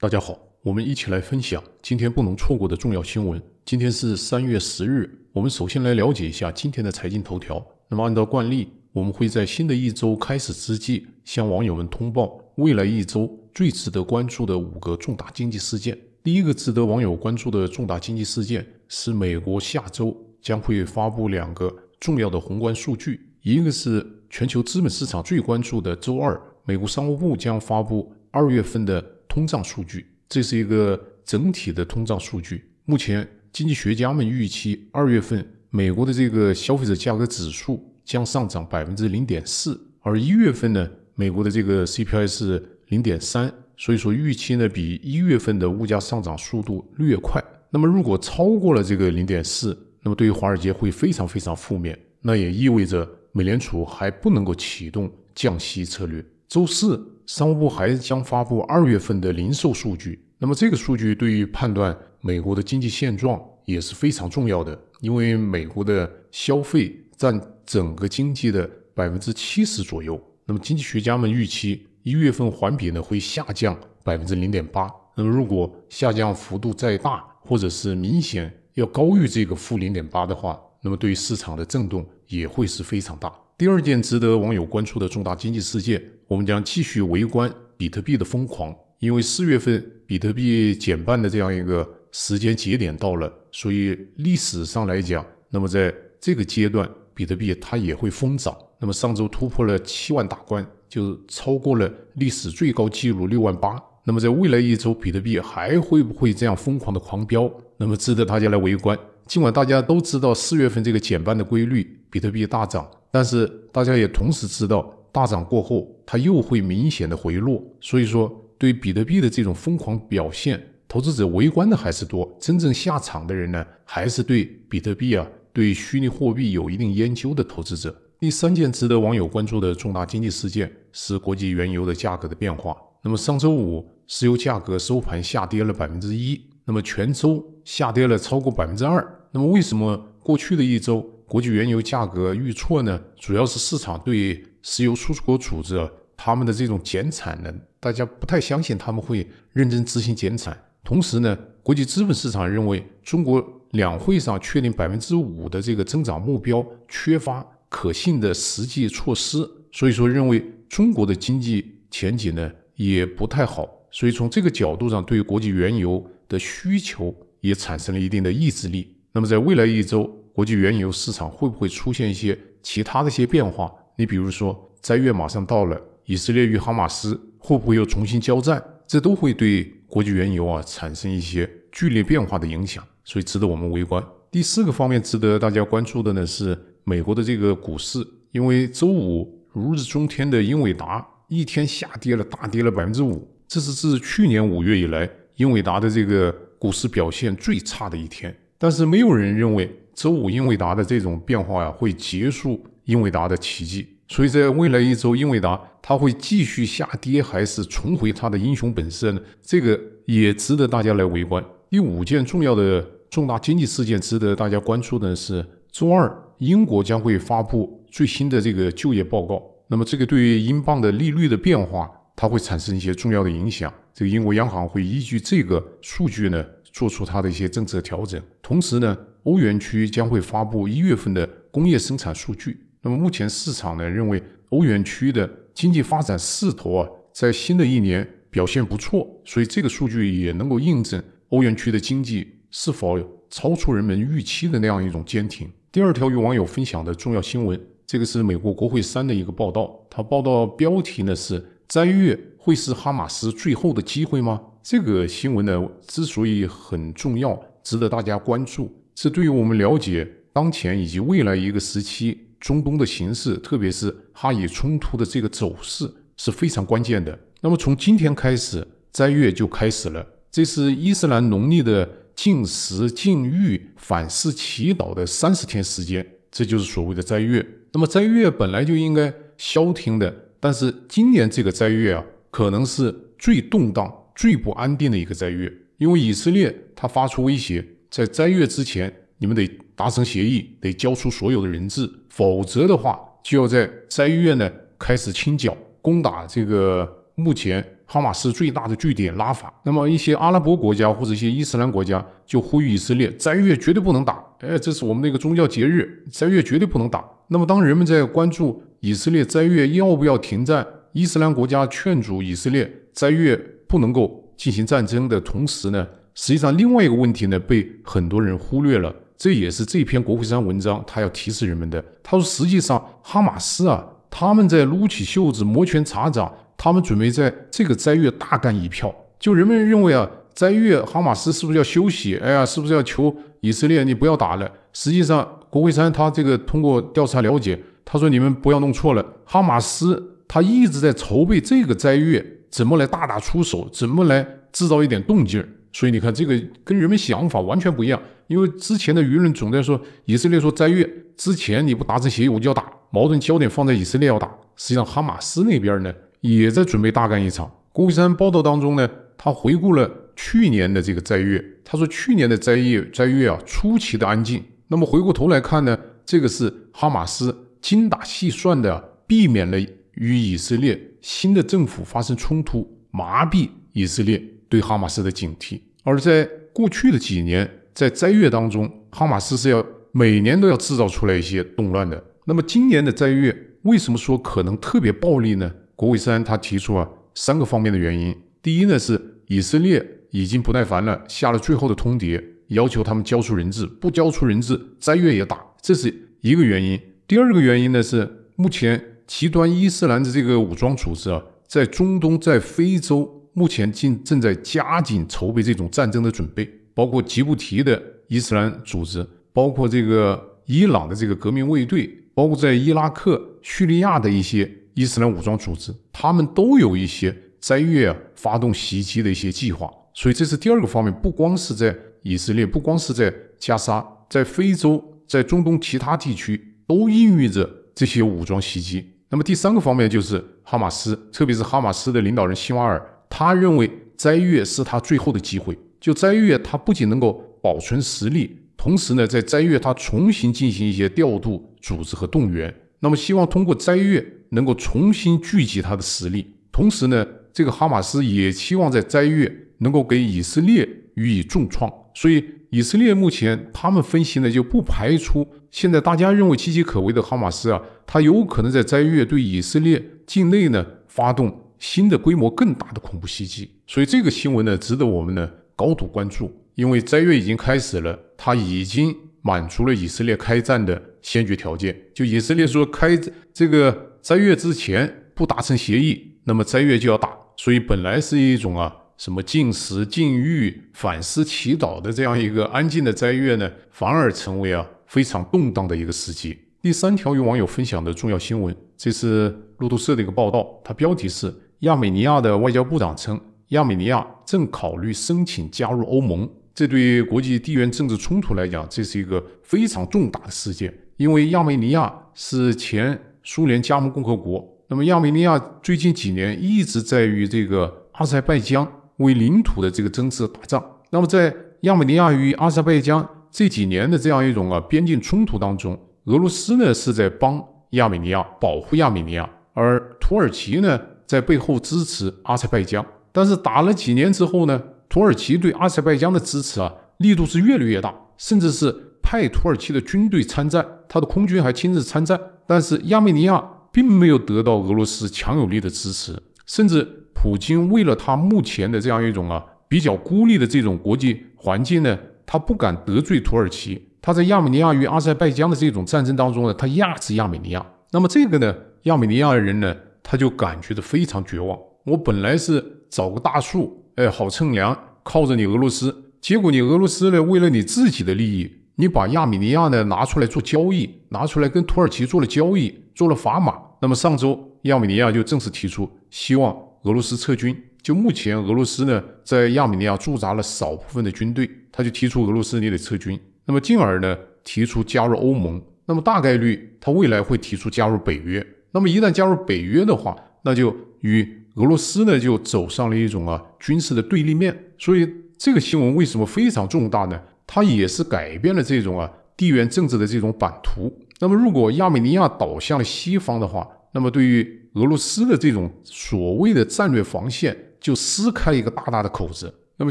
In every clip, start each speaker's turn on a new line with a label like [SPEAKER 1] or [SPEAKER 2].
[SPEAKER 1] 大家好，我们一起来分享今天不能错过的重要新闻。今天是三月十日，我们首先来了解一下今天的财经头条。那么，按照惯例，我们会在新的一周开始之际向网友们通报未来一周最值得关注的五个重大经济事件。第一个值得网友关注的重大经济事件是，美国下周将会发布两个重要的宏观数据，一个是全球资本市场最关注的周二，美国商务部将发布二月份的。通胀数据，这是一个整体的通胀数据。目前，经济学家们预期二月份美国的这个消费者价格指数将上涨百分之零点四，而一月份呢，美国的这个 CPI 是零点三，所以说预期呢比一月份的物价上涨速度略快。那么，如果超过了这个零点四，那么对于华尔街会非常非常负面，那也意味着美联储还不能够启动降息策略。周四，商务部还将发布二月份的零售数据。那么这个数据对于判断美国的经济现状也是非常重要的，因为美国的消费占整个经济的百分之七十左右。那么经济学家们预期一月份环比呢会下降百分之零点八。那么如果下降幅度再大，或者是明显要高于这个负零点八的话，那么对市场的震动也会是非常大。第二件值得网友关注的重大经济事件。我们将继续围观比特币的疯狂，因为四月份比特币减半的这样一个时间节点到了，所以历史上来讲，那么在这个阶段，比特币它也会疯涨。那么上周突破了七万大关，就是超过了历史最高纪录六万八。那么在未来一周，比特币还会不会这样疯狂的狂飙？那么值得大家来围观。尽管大家都知道四月份这个减半的规律，比特币大涨，但是大家也同时知道。大涨过后，它又会明显的回落，所以说对比特币的这种疯狂表现，投资者围观的还是多，真正下场的人呢，还是对比特币啊，对虚拟货币有一定研究的投资者。第三件值得网友关注的重大经济事件是国际原油的价格的变化。那么上周五，石油价格收盘下跌了百分之一，那么全周下跌了超过百分之二。那么为什么过去的一周国际原油价格遇挫呢？主要是市场对石油输出国组织啊，他们的这种减产呢，大家不太相信他们会认真执行减产。同时呢，国际资本市场认为中国两会上确定百分之五的这个增长目标缺乏可信的实际措施，所以说认为中国的经济前景呢也不太好。所以从这个角度上，对于国际原油的需求也产生了一定的抑制力。那么，在未来一周，国际原油市场会不会出现一些其他的一些变化？你比如说，斋月马上到了，以色列与哈马斯会不会又重新交战？这都会对国际原油啊产生一些剧烈变化的影响，所以值得我们围观。第四个方面，值得大家关注的呢是美国的这个股市，因为周五如日中天的英伟达一天下跌了，大跌了百分之五，这是自去年五月以来英伟达的这个股市表现最差的一天。但是没有人认为周五英伟达的这种变化呀会结束。英伟达的奇迹，所以在未来一周，英伟达它会继续下跌，还是重回它的英雄本色呢？这个也值得大家来围观。第五件重要的重大经济事件，值得大家关注的是，周二英国将会发布最新的这个就业报告。那么，这个对于英镑的利率的变化，它会产生一些重要的影响。这个英国央行会依据这个数据呢，做出它的一些政策调整。同时呢，欧元区将会发布一月份的工业生产数据。那么目前市场呢认为，欧元区的经济发展势头啊，在新的一年表现不错，所以这个数据也能够印证欧元区的经济是否超出人们预期的那样一种坚挺。第二条与网友分享的重要新闻，这个是美国国会山的一个报道，它报道标题呢是“斋月会是哈马斯最后的机会吗？”这个新闻呢之所以很重要，值得大家关注，是对于我们了解当前以及未来一个时期。中东的形势，特别是哈以冲突的这个走势，是非常关键的。那么从今天开始斋月就开始了，这是伊斯兰农历的禁食、禁欲、反思、祈祷的三十天时间，这就是所谓的斋月。那么斋月本来就应该消停的，但是今年这个斋月啊，可能是最动荡、最不安定的一个斋月，因为以色列他发出威胁，在斋月之前。你们得达成协议，得交出所有的人质，否则的话就要在斋月呢开始清剿，攻打这个目前哈马斯最大的据点拉法。那么一些阿拉伯国家或者一些伊斯兰国家就呼吁以色列，斋月绝对不能打。哎，这是我们那个宗教节日，斋月绝对不能打。那么当人们在关注以色列斋月要不要停战，伊斯兰国家劝阻以色列斋月不能够进行战争的同时呢，实际上另外一个问题呢被很多人忽略了。这也是这篇国会山文章他要提示人们的。他说，实际上哈马斯啊，他们在撸起袖子、摩拳擦掌，他们准备在这个斋月大干一票。就人们认为啊，斋月哈马斯是不是要休息？哎呀，是不是要求以色列你不要打了？实际上，国会山他这个通过调查了解，他说你们不要弄错了，哈马斯他一直在筹备这个斋月，怎么来大打出手，怎么来制造一点动静儿。所以你看，这个跟人们想法完全不一样。因为之前的舆论总在说以色列说斋月之前你不达成协议我就要打，矛盾焦点放在以色列要打。实际上，哈马斯那边呢也在准备大干一场。《郭事三》报道当中呢，他回顾了去年的这个斋月，他说去年的斋月斋月啊出奇的安静。那么回过头来看呢，这个是哈马斯精打细算的避免了与以色列新的政府发生冲突，麻痹以色列对哈马斯的警惕。而在过去的几年，在斋月当中，哈马斯是要每年都要制造出来一些动乱的。那么今年的斋月为什么说可能特别暴力呢？国会三他提出啊，三个方面的原因。第一呢，是以色列已经不耐烦了，下了最后的通牒，要求他们交出人质，不交出人质，斋月也打，这是一个原因。第二个原因呢，是目前极端伊斯兰的这个武装组织啊，在中东，在非洲。目前正正在加紧筹备这种战争的准备，包括吉布提的伊斯兰组织，包括这个伊朗的这个革命卫队，包括在伊拉克、叙利亚的一些伊斯兰武装组织，他们都有一些斋月发动袭击的一些计划。所以这是第二个方面，不光是在以色列，不光是在加沙，在非洲、在中东其他地区都孕育着这些武装袭击。那么第三个方面就是哈马斯，特别是哈马斯的领导人希瓦尔。他认为斋月是他最后的机会。就斋月，他不仅能够保存实力，同时呢，在斋月他重新进行一些调度、组织和动员。那么，希望通过斋月能够重新聚集他的实力。同时呢，这个哈马斯也希望在斋月能够给以色列予以重创。所以，以色列目前他们分析呢，就不排除现在大家认为岌岌可危的哈马斯啊，他有可能在斋月对以色列境内呢发动。新的规模更大的恐怖袭击，所以这个新闻呢，值得我们呢高度关注。因为斋月已经开始了，它已经满足了以色列开战的先决条件。就以色列说开这个斋月之前不达成协议，那么斋月就要打。所以本来是一种啊什么禁食禁欲反思祈祷的这样一个安静的斋月呢，反而成为啊非常动荡的一个时机。第三条与网友分享的重要新闻，这是路透社的一个报道，它标题是。亚美尼亚的外交部长称，亚美尼亚正考虑申请加入欧盟。这对国际地缘政治冲突来讲，这是一个非常重大的事件，因为亚美尼亚是前苏联加盟共和国。那么，亚美尼亚最近几年一直在与这个阿塞拜疆为领土的这个争执打仗。那么，在亚美尼亚与阿塞拜疆这几年的这样一种啊边境冲突当中，俄罗斯呢是在帮亚美尼亚保护亚美尼亚，而土耳其呢？在背后支持阿塞拜疆，但是打了几年之后呢？土耳其对阿塞拜疆的支持啊，力度是越来越大，甚至是派土耳其的军队参战，他的空军还亲自参战。但是亚美尼亚并没有得到俄罗斯强有力的支持，甚至普京为了他目前的这样一种啊比较孤立的这种国际环境呢，他不敢得罪土耳其。他在亚美尼亚与阿塞拜疆的这种战争当中呢，他压制亚美尼亚。那么这个呢，亚美尼亚人呢？他就感觉的非常绝望。我本来是找个大树，哎，好乘凉，靠着你俄罗斯。结果你俄罗斯呢，为了你自己的利益，你把亚美尼亚呢拿出来做交易，拿出来跟土耳其做了交易，做了砝码。那么上周亚美尼亚就正式提出希望俄罗斯撤军。就目前俄罗斯呢在亚美尼亚驻扎了少部分的军队，他就提出俄罗斯你得撤军。那么进而呢提出加入欧盟。那么大概率他未来会提出加入北约。那么一旦加入北约的话，那就与俄罗斯呢就走上了一种啊军事的对立面。所以这个新闻为什么非常重大呢？它也是改变了这种啊地缘政治的这种版图。那么如果亚美尼亚倒向了西方的话，那么对于俄罗斯的这种所谓的战略防线就撕开一个大大的口子。那么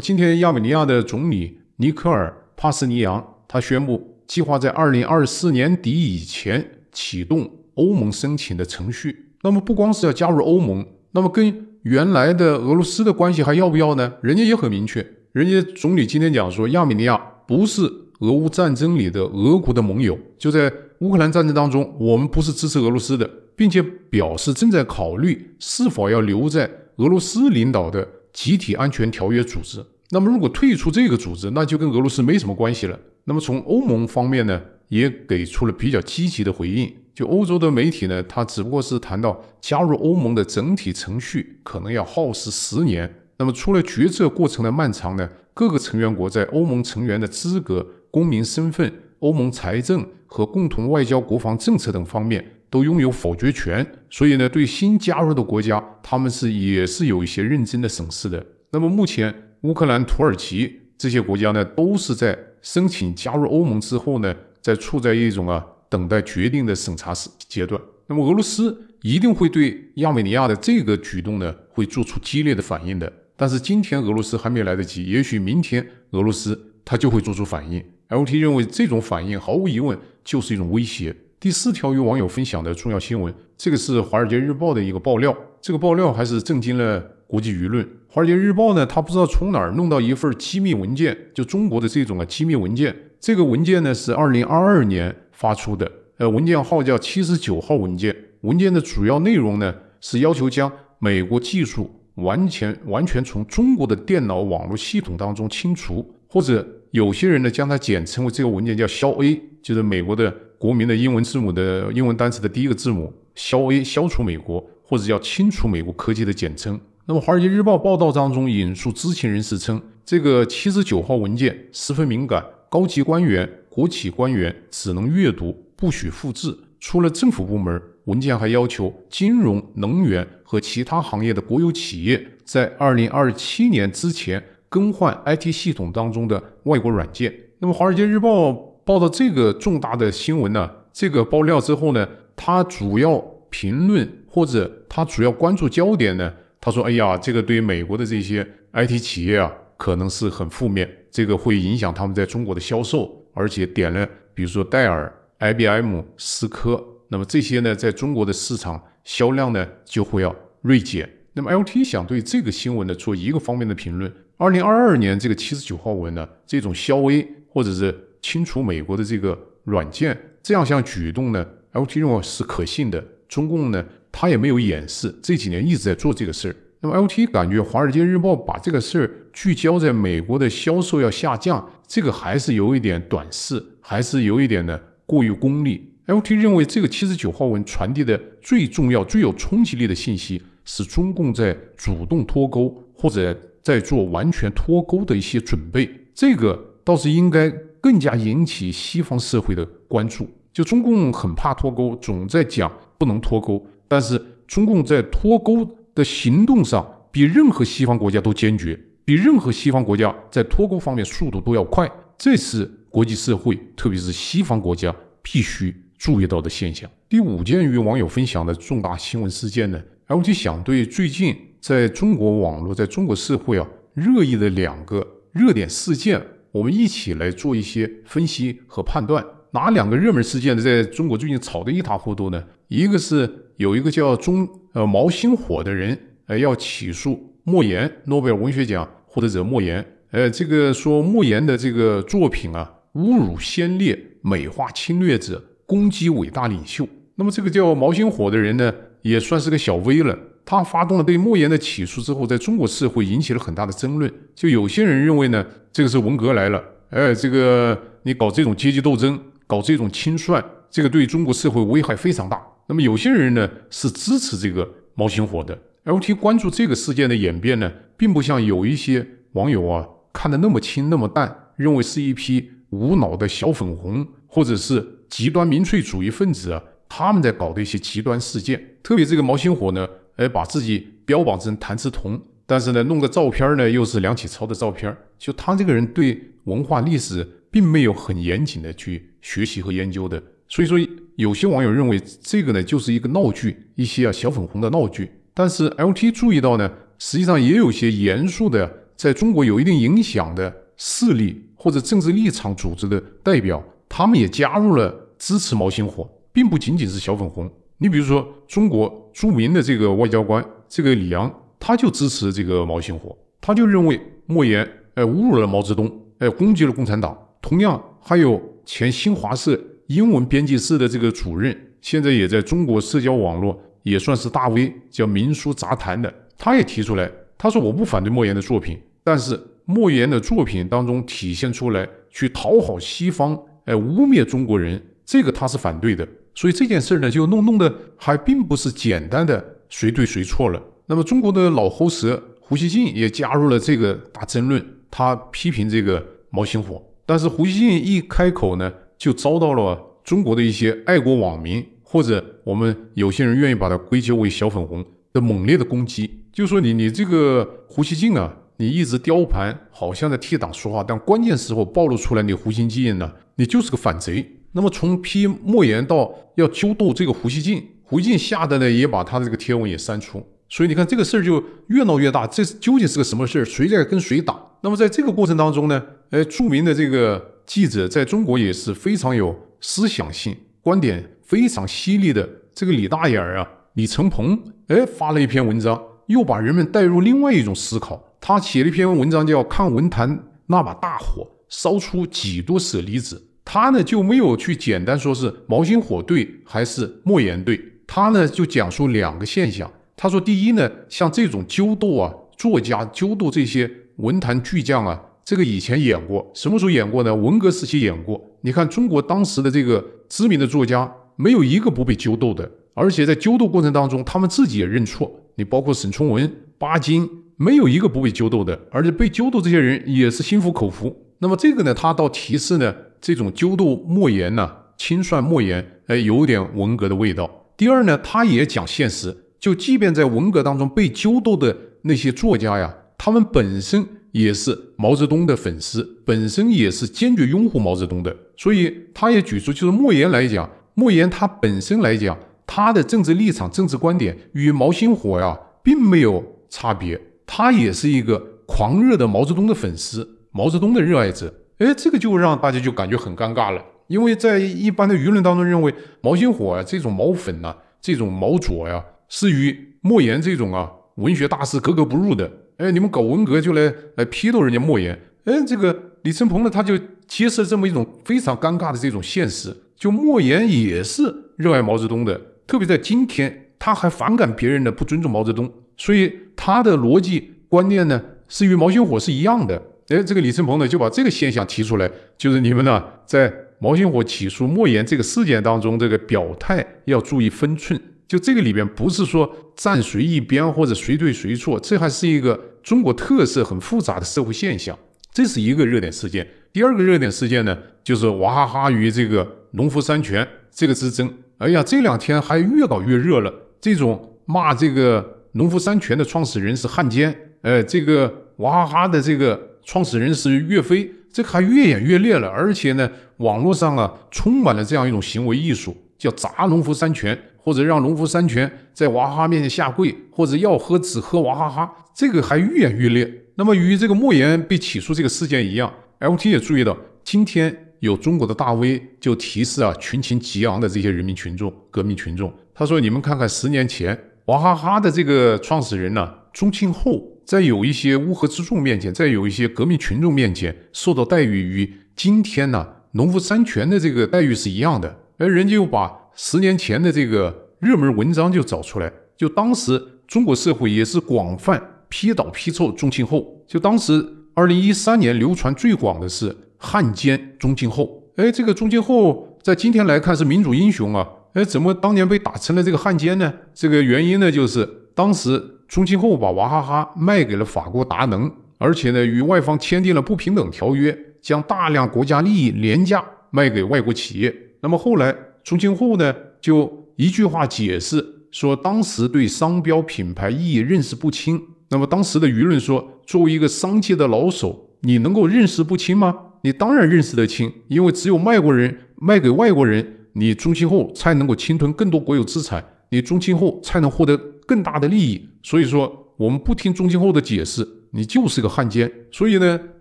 [SPEAKER 1] 今天亚美尼亚的总理尼科尔·帕斯尼扬他宣布，计划在二零二四年底以前启动。欧盟申请的程序，那么不光是要加入欧盟，那么跟原来的俄罗斯的关系还要不要呢？人家也很明确，人家总理今天讲说，亚美尼亚不是俄乌战争里的俄国的盟友，就在乌克兰战争当中，我们不是支持俄罗斯的，并且表示正在考虑是否要留在俄罗斯领导的集体安全条约组织。那么如果退出这个组织，那就跟俄罗斯没什么关系了。那么从欧盟方面呢，也给出了比较积极的回应。就欧洲的媒体呢，它只不过是谈到加入欧盟的整体程序可能要耗时十年。那么，除了决策过程的漫长呢，各个成员国在欧盟成员的资格、公民身份、欧盟财政和共同外交国防政策等方面都拥有否决权。所以呢，对新加入的国家，他们是也是有一些认真的审视的。那么，目前乌克兰、土耳其这些国家呢，都是在申请加入欧盟之后呢，在处在一种啊。等待决定的审查时阶段，那么俄罗斯一定会对亚美尼亚的这个举动呢，会做出激烈的反应的。但是今天俄罗斯还没来得及，也许明天俄罗斯他就会做出反应。LT 认为这种反应毫无疑问就是一种威胁。第四条与网友分享的重要新闻，这个是《华尔街日报》的一个爆料，这个爆料还是震惊了国际舆论。《华尔街日报》呢，他不知道从哪儿弄到一份机密文件，就中国的这种啊机密文件，这个文件呢是二零二二年。发出的，呃，文件号叫七十九号文件。文件的主要内容呢，是要求将美国技术完全完全从中国的电脑网络系统当中清除，或者有些人呢，将它简称为这个文件叫“消 A”，就是美国的国民的英文字母的英文单词的第一个字母“消 A”，消除美国或者叫清除美国科技的简称。那么《华尔街日报》报道当中引述知情人士称，这个七十九号文件十分敏感，高级官员。国企官员只能阅读，不许复制。除了政府部门文件，还要求金融、能源和其他行业的国有企业在二零二七年之前更换 IT 系统当中的外国软件。那么，《华尔街日报》报道这个重大的新闻呢？这个爆料之后呢，他主要评论或者他主要关注焦点呢？他说：“哎呀，这个对于美国的这些 IT 企业啊，可能是很负面，这个会影响他们在中国的销售。”而且点了，比如说戴尔、IBM、思科，那么这些呢，在中国的市场销量呢，就会要锐减。那么 LT 想对这个新闻呢，做一个方面的评论。二零二二年这个七十九号文呢，这种消微或者是清除美国的这个软件这样项举动呢，LT 认为是可信的。中共呢，他也没有掩饰，这几年一直在做这个事儿。那么 LT 感觉《华尔街日报》把这个事儿。聚焦在美国的销售要下降，这个还是有一点短视，还是有一点呢过于功利。L.T. 认为这个七十九号文传递的最重要、最有冲击力的信息是中共在主动脱钩，或者在做完全脱钩的一些准备。这个倒是应该更加引起西方社会的关注。就中共很怕脱钩，总在讲不能脱钩，但是中共在脱钩的行动上比任何西方国家都坚决。比任何西方国家在脱钩方面速度都要快，这是国际社会，特别是西方国家必须注意到的现象。第五件与网友分享的重大新闻事件呢？哎，我就想对最近在中国网络、在中国社会啊热议的两个热点事件，我们一起来做一些分析和判断。哪两个热门事件呢？在中国最近炒得一塌糊涂呢？一个是有一个叫中呃毛星火的人，呃要起诉莫言诺贝尔文学奖。得者莫言，呃，这个说莫言的这个作品啊，侮辱先烈，美化侵略者，攻击伟大领袖。那么这个叫毛星火的人呢，也算是个小 V 了。他发动了对莫言的起诉之后，在中国社会引起了很大的争论。就有些人认为呢，这个是文革来了，哎，这个你搞这种阶级斗争，搞这种清算，这个对中国社会危害非常大。那么有些人呢，是支持这个毛星火的。L.T. 关注这个事件的演变呢，并不像有一些网友啊看的那么轻那么淡，认为是一批无脑的小粉红或者是极端民粹主义分子啊他们在搞的一些极端事件。特别这个毛星火呢，哎，把自己标榜成谭嗣同，但是呢弄个照片呢又是梁启超的照片，就他这个人对文化历史并没有很严谨的去学习和研究的，所以说有些网友认为这个呢就是一个闹剧，一些啊小粉红的闹剧。但是 LT 注意到呢，实际上也有些严肃的，在中国有一定影响的势力或者政治立场组织的代表，他们也加入了支持毛星火，并不仅仅是小粉红。你比如说，中国著名的这个外交官，这个李阳，他就支持这个毛星火，他就认为莫言哎侮辱了毛泽东，哎攻击了共产党。同样，还有前新华社英文编辑室的这个主任，现在也在中国社交网络。也算是大 V，叫明书杂谈的，他也提出来，他说我不反对莫言的作品，但是莫言的作品当中体现出来去讨好西方，哎，污蔑中国人，这个他是反对的。所以这件事儿呢，就弄弄的还并不是简单的谁对谁错了。那么中国的老喉舌胡锡进也加入了这个大争论，他批评这个毛新火，但是胡锡进一开口呢，就遭到了中国的一些爱国网民。或者我们有些人愿意把它归结为小粉红的猛烈的攻击，就说你你这个胡锡进啊，你一直雕盘，好像在替党说话，但关键时候暴露出来，你胡心进呢，你就是个反贼。那么从批莫言到要揪斗这个胡锡进，胡锡进吓得呢也把他的这个贴文也删除。所以你看这个事儿就越闹越大，这究竟是个什么事儿？谁在跟谁打？那么在这个过程当中呢，呃，著名的这个记者在中国也是非常有思想性观点。非常犀利的这个李大眼儿啊，李成鹏，哎，发了一篇文章，又把人们带入另外一种思考。他写了一篇文章叫《看文坛那把大火烧出几多舍利子》，他呢就没有去简单说是毛星火队还是莫言队，他呢就讲述两个现象。他说，第一呢，像这种纠斗啊，作家纠斗这些文坛巨匠啊，这个以前演过，什么时候演过呢？文革时期演过。你看中国当时的这个知名的作家。没有一个不被揪斗的，而且在揪斗过程当中，他们自己也认错。你包括沈从文、巴金，没有一个不被揪斗的，而且被揪斗这些人也是心服口服。那么这个呢，他倒提示呢，这种揪斗莫言呢，清算莫言，哎，有点文革的味道。第二呢，他也讲现实，就即便在文革当中被揪斗的那些作家呀，他们本身也是毛泽东的粉丝，本身也是坚决拥护毛泽东的，所以他也举出，就是莫言来讲。莫言他本身来讲，他的政治立场、政治观点与毛新火呀，并没有差别。他也是一个狂热的毛泽东的粉丝、毛泽东的热爱者。哎，这个就让大家就感觉很尴尬了，因为在一般的舆论当中，认为毛星火这种毛粉呐、这种毛左呀，是与莫言这种啊文学大师格格不入的。哎，你们搞文革就来来批斗人家莫言。哎，这个李承鹏呢，他就揭示这么一种非常尴尬的这种现实。就莫言也是热爱毛泽东的，特别在今天，他还反感别人的不尊重毛泽东，所以他的逻辑观念呢是与毛新火是一样的。哎，这个李承鹏呢就把这个现象提出来，就是你们呢在毛新火起诉莫言这个事件当中，这个表态要注意分寸。就这个里边不是说站谁一边或者谁对谁错，这还是一个中国特色很复杂的社会现象。这是一个热点事件。第二个热点事件呢就是娃哈哈与这个。农夫山泉这个之争，哎呀，这两天还越搞越热了。这种骂这个农夫山泉的创始人是汉奸，呃，这个娃哈哈的这个创始人是岳飞，这还越演越烈了。而且呢，网络上啊，充满了这样一种行为艺术，叫砸农夫山泉，或者让农夫山泉在娃哈哈面前下跪，或者要喝只喝娃哈哈，这个还愈演愈烈。那么与这个莫言被起诉这个事件一样，LT 也注意到今天。有中国的大 V 就提示啊，群情激昂的这些人民群众、革命群众，他说：“你们看看，十年前娃哈哈的这个创始人呢，宗庆后，在有一些乌合之众面前，在有一些革命群众面前受到待遇，与今天呢农夫山泉的这个待遇是一样的。”而人家又把十年前的这个热门文章就找出来，就当时中国社会也是广泛批倒批臭宗庆后，就当时二零一三年流传最广的是。汉奸钟庆后。哎，这个钟庆后在今天来看是民主英雄啊，哎，怎么当年被打成了这个汉奸呢？这个原因呢，就是当时钟庆后把娃哈哈卖给了法国达能，而且呢与外方签订了不平等条约，将大量国家利益廉价卖给外国企业。那么后来钟庆后呢就一句话解释说，当时对商标品牌意义认识不清。那么当时的舆论说，作为一个商界的老手，你能够认识不清吗？你当然认识得清，因为只有卖国人卖给外国人，你中亲后才能够侵吞更多国有资产，你中亲后才能获得更大的利益。所以说，我们不听中亲后的解释，你就是个汉奸。所以呢，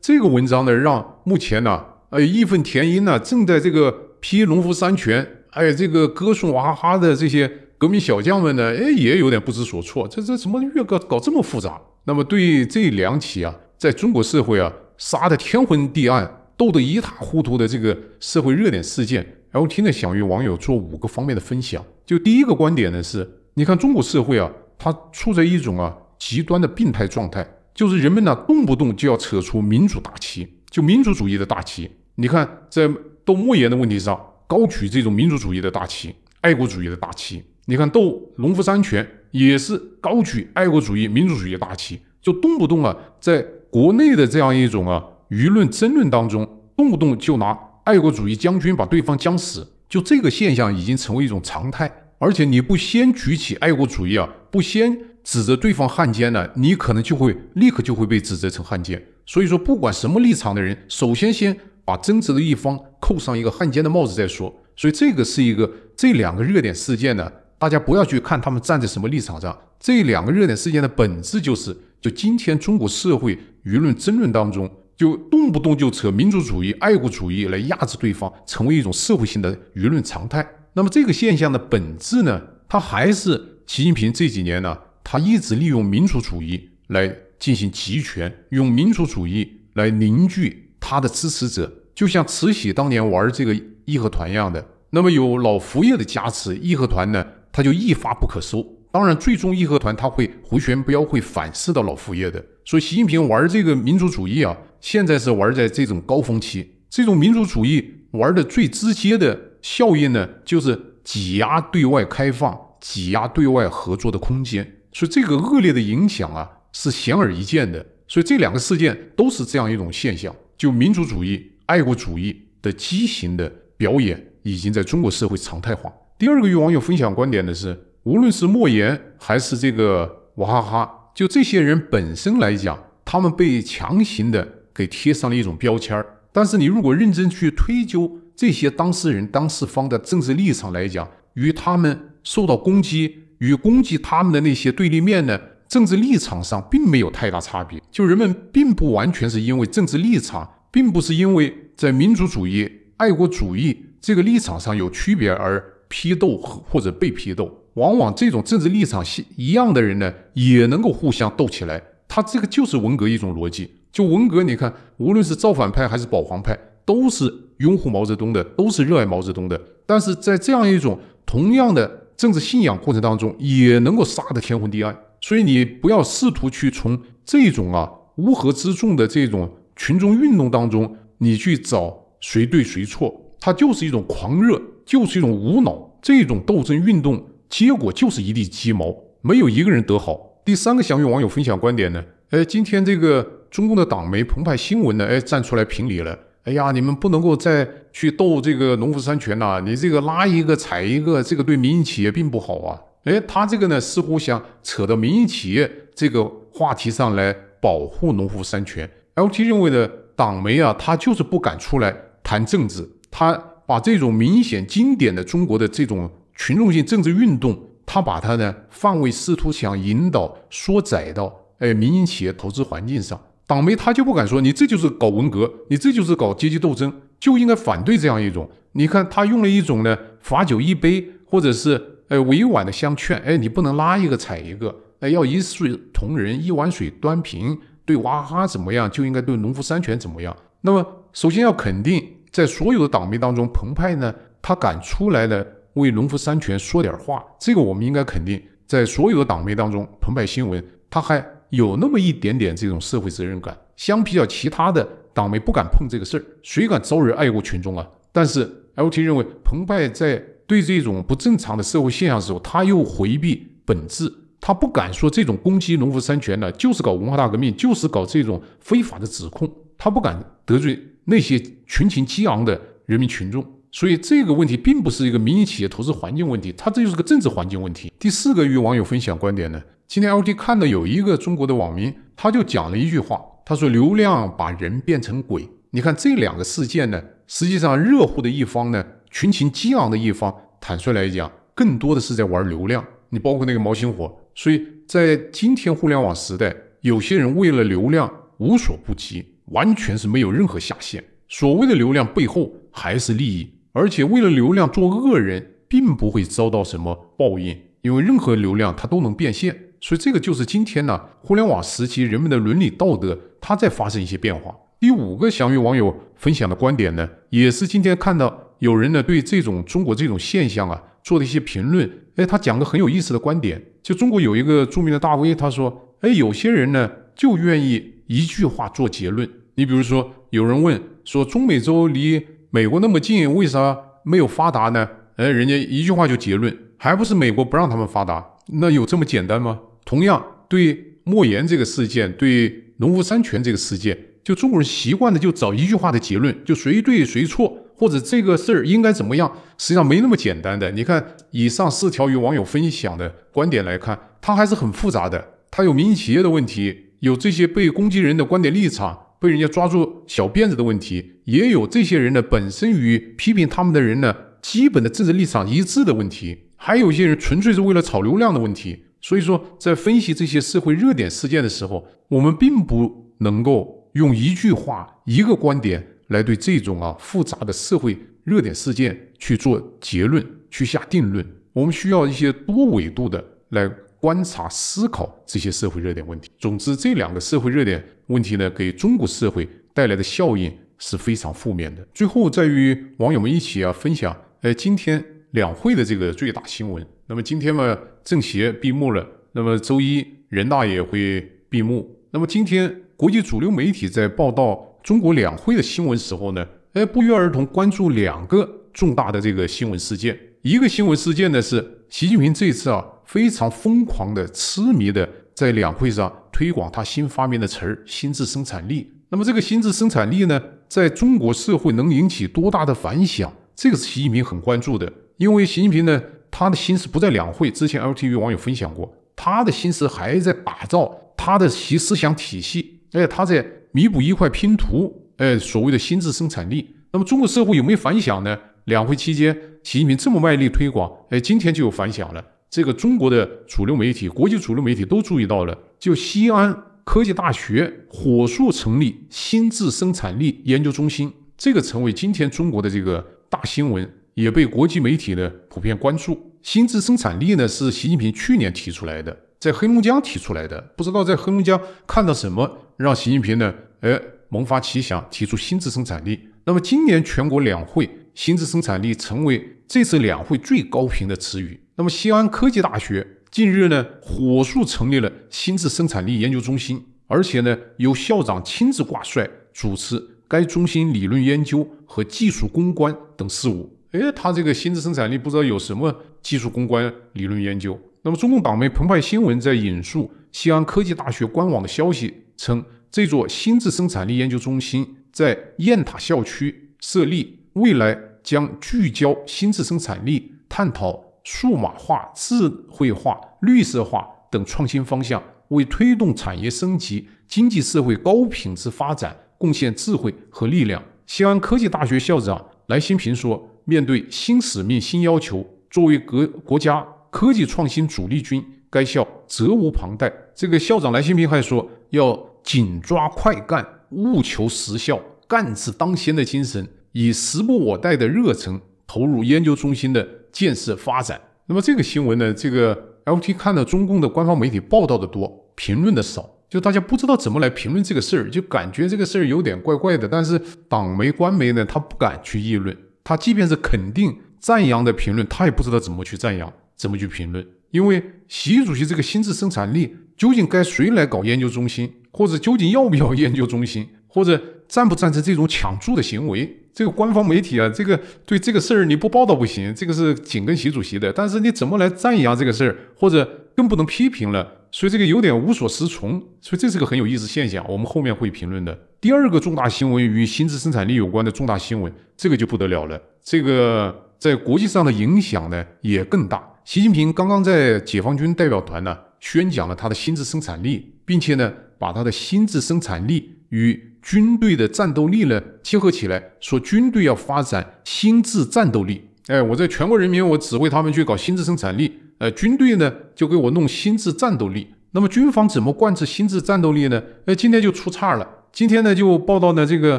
[SPEAKER 1] 这个文章呢，让目前呢，哎，义愤填膺呢，正在这个批农夫山泉，哎，这个歌颂娃哈哈的这些革命小将们呢，哎，也有点不知所措。这这怎么越搞搞这么复杂？那么对这两起啊，在中国社会啊，杀得天昏地暗。斗得一塌糊涂的这个社会热点事件，然后听了想与网友做五个方面的分享。就第一个观点呢，是，你看中国社会啊，它处在一种啊极端的病态状态，就是人们呢动不动就要扯出民主大旗，就民主主义的大旗。你看在斗莫言的问题上高举这种民主主义的大旗、爱国主义的大旗。你看斗农夫山泉也是高举爱国主义、民主主义大旗，就动不动啊，在国内的这样一种啊。舆论争论当中，动不动就拿爱国主义将军把对方将死，就这个现象已经成为一种常态。而且你不先举起爱国主义啊，不先指责对方汉奸呢，你可能就会立刻就会被指责成汉奸。所以说，不管什么立场的人，首先先把争执的一方扣上一个汉奸的帽子再说。所以这个是一个这两个热点事件呢，大家不要去看他们站在什么立场上。这两个热点事件的本质就是，就今天中国社会舆论争论当中。就动不动就扯民族主义、爱国主义来压制对方，成为一种社会性的舆论常态。那么这个现象的本质呢？它还是习近平这几年呢，他一直利用民族主义来进行集权，用民族主义来凝聚他的支持者，就像慈禧当年玩这个义和团一样的。那么有老佛爷的加持，义和团呢，他就一发不可收。当然，最终义和团他会回旋镖会反噬到老佛爷的。所以习近平玩这个民族主义啊。现在是玩在这种高峰期，这种民族主义玩的最直接的效应呢，就是挤压对外开放、挤压对外合作的空间，所以这个恶劣的影响啊是显而易见的。所以这两个事件都是这样一种现象，就民族主义、爱国主义的畸形的表演已经在中国社会常态化。第二个与网友分享观点的是，无论是莫言还是这个娃哈哈，就这些人本身来讲，他们被强行的。给贴上了一种标签但是你如果认真去推究这些当事人、当事方的政治立场来讲，与他们受到攻击与攻击他们的那些对立面呢政治立场上并没有太大差别。就人们并不完全是因为政治立场，并不是因为在民族主义、爱国主义这个立场上有区别而批斗和或者被批斗。往往这种政治立场一样的人呢，也能够互相斗起来。他这个就是文革一种逻辑。就文革，你看，无论是造反派还是保皇派，都是拥护毛泽东的，都是热爱毛泽东的。但是在这样一种同样的政治信仰过程当中，也能够杀得天昏地暗。所以你不要试图去从这种啊乌合之众的这种群众运动当中，你去找谁对谁错，它就是一种狂热，就是一种无脑。这种斗争运动结果就是一地鸡毛，没有一个人得好。第三个想与网友分享观点呢，哎，今天这个。中共的党媒澎湃新闻呢，哎，站出来评理了。哎呀，你们不能够再去斗这个农夫山泉呐！你这个拉一个踩一个，这个对民营企业并不好啊。哎，他这个呢，似乎想扯到民营企业这个话题上来保护农夫山泉。L.T. 认为呢，党媒啊，他就是不敢出来谈政治，他把这种明显经典的中国的这种群众性政治运动，他把它呢范围试图想引导缩窄到哎民营企业投资环境上。党媒他就不敢说，你这就是搞文革，你这就是搞阶级斗争，就应该反对这样一种。你看他用了一种呢，罚酒一杯，或者是呃委婉的相劝，哎你不能拉一个踩一个，哎要一视同仁，一碗水端平，对娃哈哈怎么样，就应该对农夫山泉怎么样。那么首先要肯定，在所有的党媒当中，澎湃呢他敢出来呢为农夫山泉说点话，这个我们应该肯定，在所有的党媒当中，澎湃新闻他还。有那么一点点这种社会责任感，相比较其他的党媒不敢碰这个事儿，谁敢招惹爱国群众啊？但是 L T 认为，澎湃在对这种不正常的社会现象的时候，他又回避本质，他不敢说这种攻击农夫山泉呢，就是搞文化大革命，就是搞这种非法的指控，他不敢得罪那些群情激昂的人民群众。所以这个问题并不是一个民营企业投资环境问题，它这就是个政治环境问题。第四个与网友分享观点呢？今天 L T 看到有一个中国的网民，他就讲了一句话，他说：“流量把人变成鬼。”你看这两个事件呢，实际上热乎的一方呢，群情激昂的一方，坦率来讲，更多的是在玩流量。你包括那个毛星火，所以在今天互联网时代，有些人为了流量无所不及，完全是没有任何下限。所谓的流量背后还是利益，而且为了流量做恶人，并不会遭到什么报应，因为任何流量它都能变现。所以这个就是今天呢，互联网时期人们的伦理道德它在发生一些变化。第五个想与网友分享的观点呢，也是今天看到有人呢对这种中国这种现象啊做了一些评论。哎，他讲个很有意思的观点，就中国有一个著名的大 V，他说：哎，有些人呢就愿意一句话做结论。你比如说，有人问说中美洲离美国那么近，为啥没有发达呢？哎，人家一句话就结论，还不是美国不让他们发达？那有这么简单吗？同样，对莫言这个事件，对农夫山泉这个事件，就中国人习惯的就找一句话的结论，就谁对谁错，或者这个事儿应该怎么样，实际上没那么简单的。你看，以上四条与网友分享的观点来看，它还是很复杂的。它有民营企业的问题，有这些被攻击人的观点立场被人家抓住小辫子的问题，也有这些人的本身与批评他们的人的基本的政治立场一致的问题，还有一些人纯粹是为了炒流量的问题。所以说，在分析这些社会热点事件的时候，我们并不能够用一句话、一个观点来对这种啊复杂的社会热点事件去做结论、去下定论。我们需要一些多维度的来观察、思考这些社会热点问题。总之，这两个社会热点问题呢，给中国社会带来的效应是非常负面的。最后，在与网友们一起啊分享，呃，今天两会的这个最大新闻。那么今天呢？政协闭幕了，那么周一人大也会闭幕。那么今天国际主流媒体在报道中国两会的新闻时候呢，哎，不约而同关注两个重大的这个新闻事件。一个新闻事件呢是习近平这次啊非常疯狂的痴迷的在两会上推广他新发明的词儿“心智生产力”。那么这个“心智生产力”呢，在中国社会能引起多大的反响，这个是习近平很关注的，因为习近平呢。他的心思不在两会之前，LT v 网友分享过，他的心思还在打造他的其思想体系，哎，他在弥补一块拼图，哎，所谓的心智生产力。那么中国社会有没有反响呢？两会期间，习近平这么卖力推广，哎，今天就有反响了。这个中国的主流媒体、国际主流媒体都注意到了，就西安科技大学火速成立心智生产力研究中心，这个成为今天中国的这个大新闻。也被国际媒体呢普遍关注。心智生产力呢是习近平去年提出来的，在黑龙江提出来的。不知道在黑龙江看到什么，让习近平呢哎萌发奇想，提出心智生产力。那么今年全国两会，心智生产力成为这次两会最高频的词语。那么西安科技大学近日呢火速成立了心智生产力研究中心，而且呢由校长亲自挂帅主持该中心理论研究和技术攻关等事务。哎，他这个心智生产力不知道有什么技术攻关理论研究。那么，中共党媒澎湃新闻在引述西安科技大学官网的消息称，这座心智生产力研究中心在雁塔校区设立，未来将聚焦心智生产力，探讨数码化、智慧化、绿色化等创新方向，为推动产业升级、经济社会高品质发展贡献智慧和力量。西安科技大学校长来新平说。面对新使命、新要求，作为国国家科技创新主力军，该校责无旁贷。这个校长来信平还说，要紧抓快干，务求实效，干字当先的精神，以时不我待的热忱，投入研究中心的建设发展。那么这个新闻呢？这个 LT 看到中共的官方媒体报道的多，评论的少，就大家不知道怎么来评论这个事儿，就感觉这个事儿有点怪怪的。但是党媒、官媒呢，他不敢去议论。他即便是肯定赞扬的评论，他也不知道怎么去赞扬，怎么去评论，因为习主席这个新质生产力究竟该谁来搞研究中心，或者究竟要不要研究中心，或者赞不赞成这种抢注的行为，这个官方媒体啊，这个对这个事儿你不报道不行，这个是紧跟习主席的，但是你怎么来赞扬这个事儿，或者更不能批评了，所以这个有点无所适从，所以这是个很有意思现象，我们后面会评论的。第二个重大新闻与心智生产力有关的重大新闻，这个就不得了了。这个在国际上的影响呢也更大。习近平刚刚在解放军代表团呢宣讲了他的心智生产力，并且呢把他的心智生产力与军队的战斗力呢结合起来，说军队要发展心智战斗力。哎，我在全国人民我指挥他们去搞心智生产力，呃，军队呢就给我弄心智战斗力。那么军方怎么贯彻心智战斗力呢？哎，今天就出岔了。今天呢，就报道呢，这个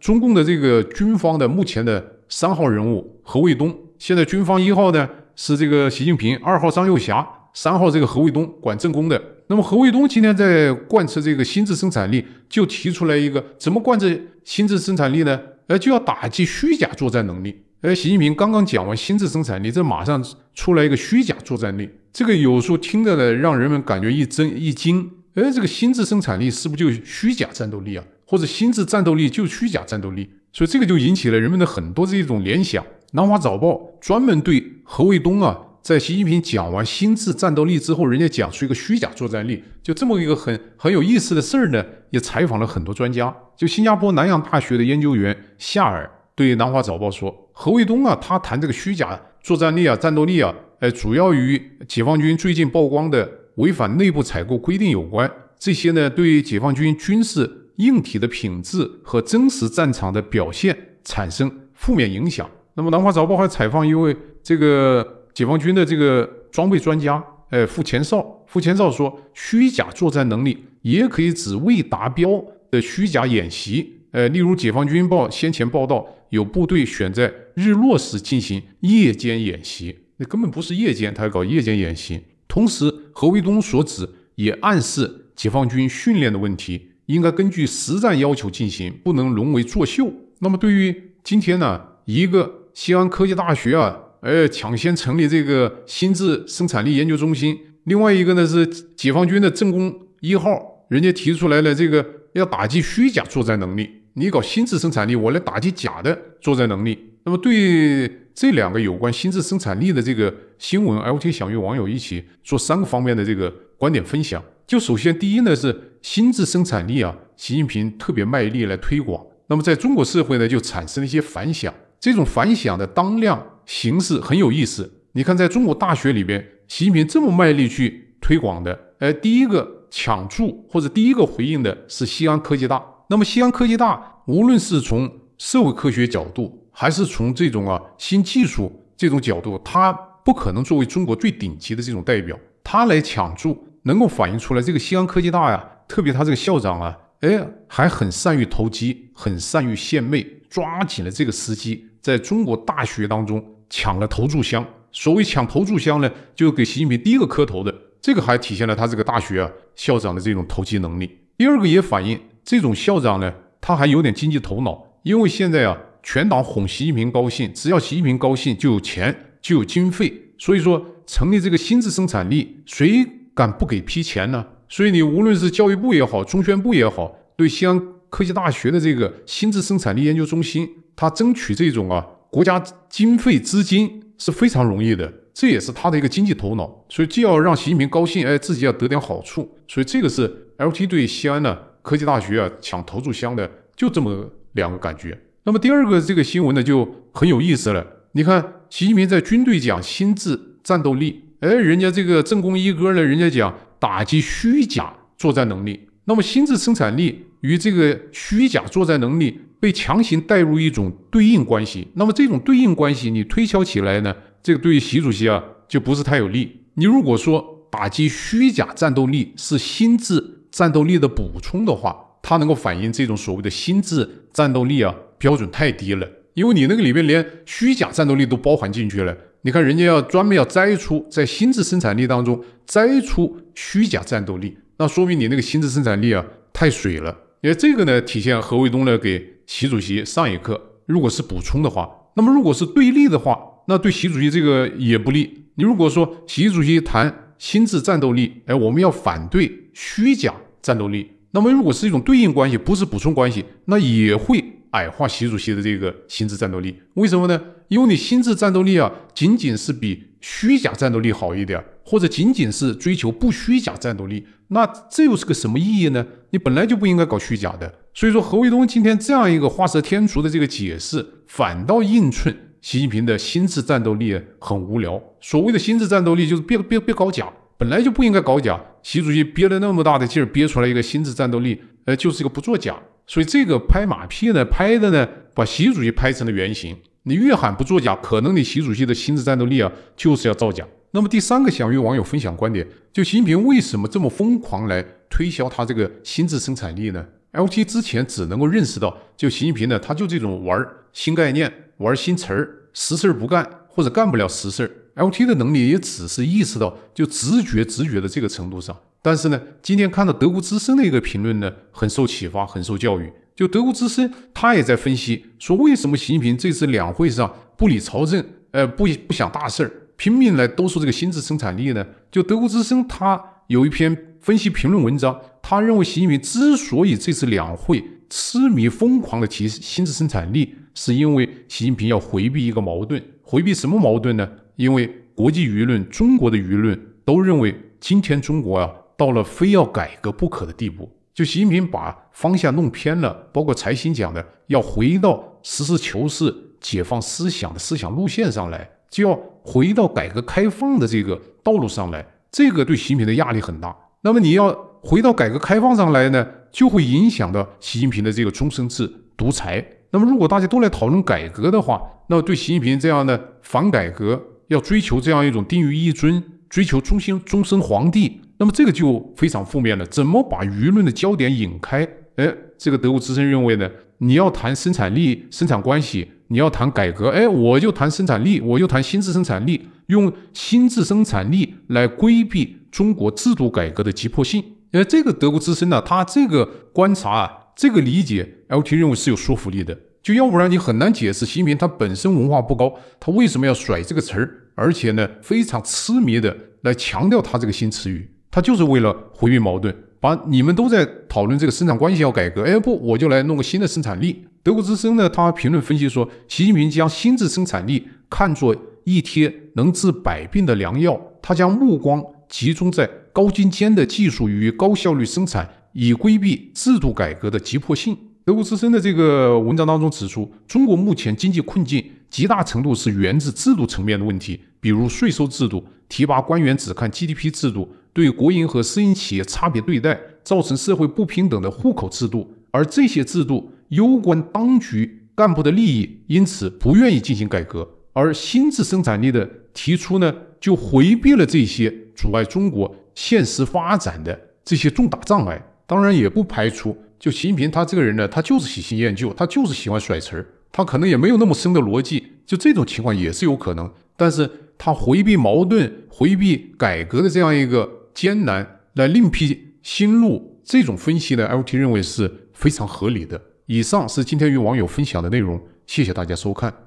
[SPEAKER 1] 中共的这个军方的目前的三号人物何卫东。现在军方一号呢是这个习近平，二号张又侠，三号这个何卫东管政工的。那么何卫东今天在贯彻这个心智生产力，就提出来一个怎么贯彻心智生产力呢？呃，就要打击虚假作战能力。呃，习近平刚刚讲完心智生产力，这马上出来一个虚假作战力，这个有时候听着呢，让人们感觉一震一惊。哎，这个心智生产力是不是就虚假战斗力啊？或者心智战斗力就是虚假战斗力，所以这个就引起了人们的很多这种联想。南华早报专门对何卫东啊，在习近平讲完心智战斗力之后，人家讲出一个虚假作战力，就这么一个很很有意思的事儿呢，也采访了很多专家。就新加坡南洋大学的研究员夏尔对南华早报说：“何卫东啊，他谈这个虚假作战力啊、战斗力啊，呃，主要与解放军最近曝光的违反内部采购规定有关。这些呢，对解放军军事。”硬体的品质和真实战场的表现产生负面影响。那么《南华早报》还采访一位这个解放军的这个装备专家，哎，付前哨。付前哨说，虚假作战能力也可以指未达标的虚假演习，呃，例如《解放军报》先前报道，有部队选在日落时进行夜间演习，那根本不是夜间，他搞夜间演习。同时，何卫东所指也暗示解放军训练的问题。应该根据实战要求进行，不能沦为作秀。那么，对于今天呢，一个西安科技大学啊，呃，抢先成立这个新智生产力研究中心；另外一个呢，是解放军的政工一号，人家提出来了这个要打击虚假作战能力。你搞新智生产力，我来打击假的作战能力。那么，对这两个有关新智生产力的这个新闻，LT 想与网友一起做三个方面的这个观点分享。就首先第一呢是新智生产力啊，习近平特别卖力来推广，那么在中国社会呢就产生了一些反响，这种反响的当量形式很有意思。你看在中国大学里边，习近平这么卖力去推广的，呃，第一个抢注或者第一个回应的是西安科技大。那么西安科技大无论是从社会科学角度，还是从这种啊新技术这种角度，它不可能作为中国最顶级的这种代表，它来抢注。能够反映出来，这个西安科技大呀，特别他这个校长啊，哎，还很善于投机，很善于献媚，抓紧了这个时机，在中国大学当中抢了投注箱。所谓抢投注箱呢，就给习近平第一个磕头的。这个还体现了他这个大学啊校长的这种投机能力。第二个也反映，这种校长呢，他还有点经济头脑，因为现在啊，全党哄习近平高兴，只要习近平高兴就有钱，就有经费。所以说成立这个新质生产力，谁？敢不给批钱呢？所以你无论是教育部也好，中宣部也好，对西安科技大学的这个心智生产力研究中心，他争取这种啊国家经费资金是非常容易的，这也是他的一个经济头脑。所以既要让习近平高兴，哎，自己要得点好处，所以这个是 L T 对西安呢科技大学啊抢头炷香的就这么两个感觉。那么第二个这个新闻呢就很有意思了，你看习近平在军队讲心智战斗力。哎，人家这个正宫一哥呢，人家讲打击虚假作战能力。那么心智生产力与这个虚假作战能力被强行带入一种对应关系。那么这种对应关系你推敲起来呢，这个对于习主席啊就不是太有利。你如果说打击虚假战斗力是心智战斗力的补充的话，它能够反映这种所谓的心智战斗力啊标准太低了，因为你那个里面连虚假战斗力都包含进去了。你看，人家要专门要摘出在心智生产力当中摘出虚假战斗力，那说明你那个心智生产力啊太水了。因为这个呢，体现何卫东呢给习主席上一课。如果是补充的话，那么如果是对立的话，那对习主席这个也不利。你如果说习主席谈心智战斗力，哎，我们要反对虚假战斗力。那么如果是一种对应关系，不是补充关系，那也会。矮化习主席的这个心智战斗力，为什么呢？因为你心智战斗力啊，仅仅是比虚假战斗力好一点，或者仅仅是追求不虚假战斗力，那这又是个什么意义呢？你本来就不应该搞虚假的。所以说，何卫东今天这样一个画蛇添足的这个解释，反倒映衬习近平的心智战斗力很无聊。所谓的心智战斗力，就是别别别搞假，本来就不应该搞假。习主席憋了那么大的劲儿，憋出来一个心智战斗力，呃，就是一个不作假。所以这个拍马屁呢，拍的呢，把习主席拍成了原型。你越喊不作假，可能你习主席的心智战斗力啊，就是要造假。那么第三个想与网友分享观点，就习近平为什么这么疯狂来推销他这个心智生产力呢？LT 之前只能够认识到，就习近平呢，他就这种玩新概念、玩新词儿，实事儿不干或者干不了实事儿。LT 的能力也只是意识到，就直觉、直觉的这个程度上。但是呢，今天看到德国之声的一个评论呢，很受启发，很受教育。就德国之声，他也在分析说，为什么习近平这次两会上不理朝政，呃，不不想大事儿，拼命来兜售这个心智生产力呢？就德国之声，他有一篇分析评论文章，他认为习近平之所以这次两会痴迷疯狂的提心智生产力，是因为习近平要回避一个矛盾，回避什么矛盾呢？因为国际舆论、中国的舆论都认为，今天中国啊。到了非要改革不可的地步，就习近平把方向弄偏了。包括财新讲的，要回到实事求是、解放思想的思想路线上来，就要回到改革开放的这个道路上来。这个对习近平的压力很大。那么你要回到改革开放上来呢，就会影响到习近平的这个终身制独裁。那么如果大家都来讨论改革的话，那对习近平这样的反改革，要追求这样一种定于一尊，追求终心终身皇帝。那么这个就非常负面了。怎么把舆论的焦点引开？哎，这个德国资深认为呢，你要谈生产力、生产关系，你要谈改革，哎，我就谈生产力，我就谈新制生产力，用新制生产力来规避中国制度改革的急迫性。呃，这个德国资深呢，他这个观察、啊，这个理解，LT 认为是有说服力的。就要不然你很难解释习近平他本身文化不高，他为什么要甩这个词儿，而且呢非常痴迷的来强调他这个新词语。他就是为了回避矛盾，把你们都在讨论这个生产关系要改革，哎不，我就来弄个新的生产力。德国之声呢，他评论分析说，习近平将新制生产力看作一贴能治百病的良药，他将目光集中在高精尖的技术与高效率生产，以规避制度改革的急迫性。德国之声的这个文章当中指出，中国目前经济困境极大程度是源自制度层面的问题。比如税收制度、提拔官员只看 GDP 制度、对国营和私营企业差别对待、造成社会不平等的户口制度，而这些制度攸关当局干部的利益，因此不愿意进行改革。而新制生产力的提出呢，就回避了这些阻碍中国现实发展的这些重大障碍。当然，也不排除就习近平他这个人呢，他就是喜新厌旧，他就是喜欢甩词儿，他可能也没有那么深的逻辑，就这种情况也是有可能。但是。他回避矛盾，回避改革的这样一个艰难，来另辟新路，这种分析呢，L.T. 认为是非常合理的。以上是今天与网友分享的内容，谢谢大家收看。